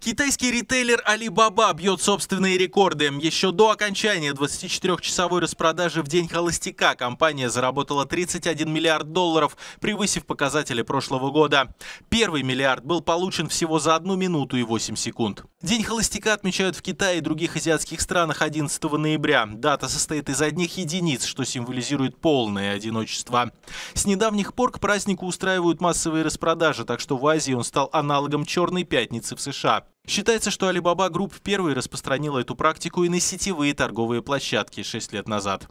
Китайский ритейлер Alibaba бьет собственные рекорды. Еще до окончания 24-часовой распродажи в день холостяка компания заработала 31 миллиард долларов, превысив показатели прошлого года. Первый миллиард был получен всего за одну минуту и 8 секунд. День холостяка отмечают в Китае и других азиатских странах 11 ноября. Дата состоит из одних единиц, что символизирует полное одиночество. С недавних пор к празднику устраивают массовые распродажи, так что в Азии он стал аналогом «Черной пятницы» в США. Считается, что Alibaba Group первой распространила эту практику и на сетевые торговые площадки 6 лет назад.